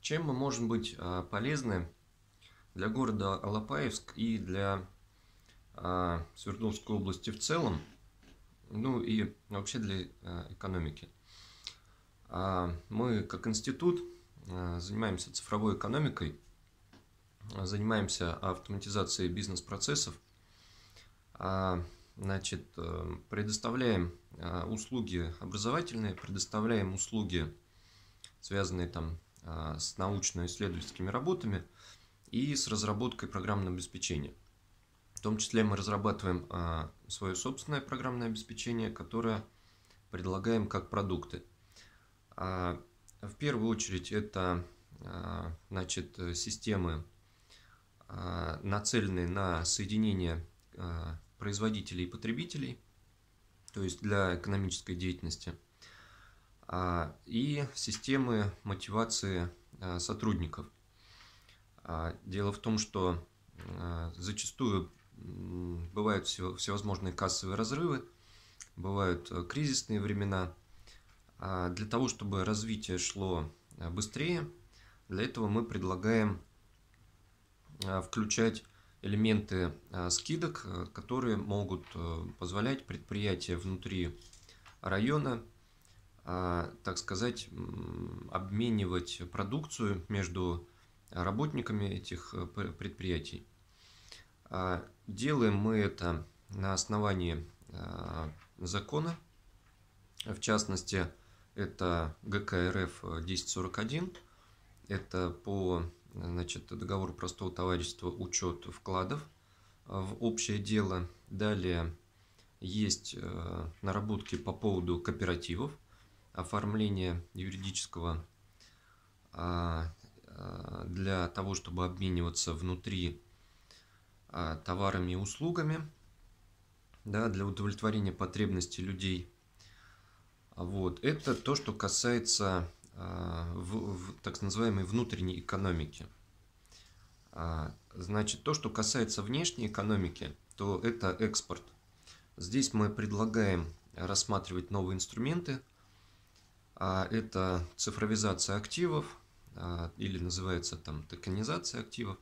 Чем мы можем быть а, полезны для города Алапаевск и для а, Свердловской области в целом, ну и вообще для а, экономики? Мы как институт занимаемся цифровой экономикой, занимаемся автоматизацией бизнес-процессов, значит, э, предоставляем услуги образовательные, предоставляем услуги связанные там а, с научно-исследовательскими работами и с разработкой программного обеспечения. В том числе мы разрабатываем а, свое собственное программное обеспечение, которое предлагаем как продукты. А, в первую очередь это значит, системы, нацеленные на соединение производителей и потребителей, то есть для экономической деятельности – а, и системы мотивации а, сотрудников. А, дело в том, что зачастую бывают всевозможные кассовые разрывы, бывают кризисные времена. Для того, чтобы развитие шло быстрее, для этого мы предлагаем включать элементы скидок, которые могут э, позволять предприятия внутри района а, так сказать, обменивать продукцию между работниками этих э, предприятий. А, делаем мы это на основании а, закона, в частности, это ГК РФ 1041, это по значит, договору простого товарищества учет вкладов в общее дело. Далее есть э, наработки по поводу кооперативов, оформление юридического а, а, для того, чтобы обмениваться внутри а, товарами и услугами, да, для удовлетворения потребностей людей. Вот. Это то, что касается в, в, так называемой внутренней экономики. Значит, то, что касается внешней экономики, то это экспорт. Здесь мы предлагаем рассматривать новые инструменты а Это цифровизация активов а, или называется там токенизация активов.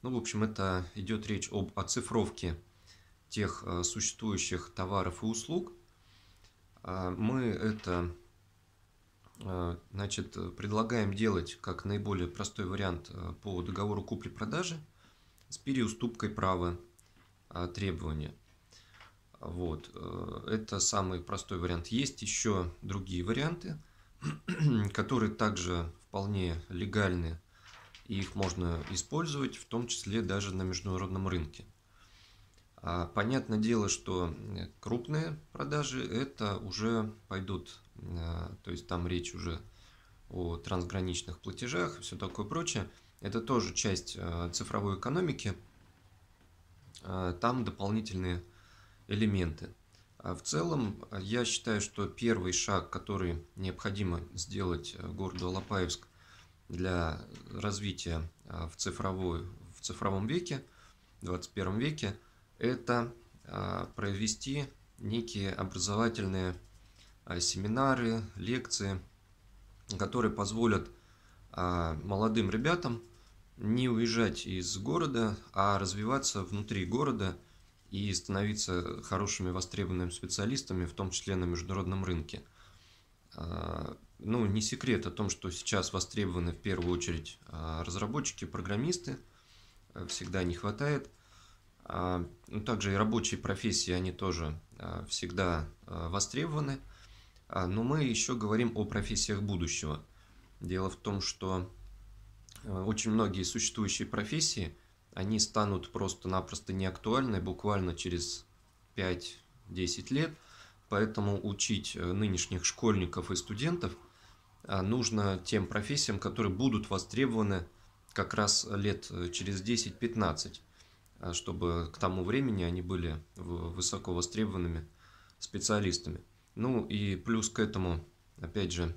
Ну, в общем, это идет речь об оцифровке тех а, существующих товаров и услуг. А, мы это значит, предлагаем делать как наиболее простой вариант по договору купли-продажи с переуступкой права требования. Вот. Э, это самый простой вариант. Есть еще другие варианты – которые также вполне легальны, и их можно использовать, в том числе даже на международном рынке. А, понятное дело, что э, крупные продажи это уже пойдут, э, то есть там речь уже о трансграничных платежах и все такое прочее. Это тоже часть э, цифровой экономики. А, там дополнительные элементы. А в целом, я считаю, что первый шаг, который необходимо сделать э, городу Алапаевск для развития а, в, цифровой, в цифровом веке, в 21 веке, это а, провести некие образовательные семинары, лекции, которые позволят молодым ребятам не уезжать из города, а развиваться внутри города – и становиться хорошими востребованными специалистами, в том числе на международном рынке. А, ну, не секрет о том, что сейчас востребованы в первую очередь а, разработчики, программисты, э, всегда не хватает. А, ну, также и рабочие профессии, они тоже всегда востребованы. Но мы еще говорим о профессиях будущего. Дело в том, что э, очень многие существующие профессии – они станут просто-напросто неактуальны буквально через 5-10 лет. Поэтому учить э, нынешних школьников и студентов э, нужно тем профессиям, которые будут востребованы как раз лет э, через 10-15, чтобы к тому времени они были высоко востребованными специалистами. Ну и плюс к этому, опять же,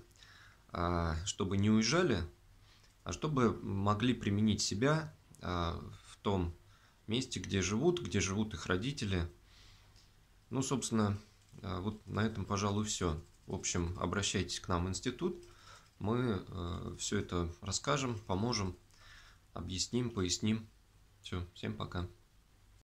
а, чтобы не уезжали, а чтобы могли применить себя в а, том месте, где живут, где живут их родители. Ну, собственно, э, вот на этом, пожалуй, все. В общем, обращайтесь к нам в институт. Мы э, все это расскажем, поможем, объясним, поясним. Все, всем пока.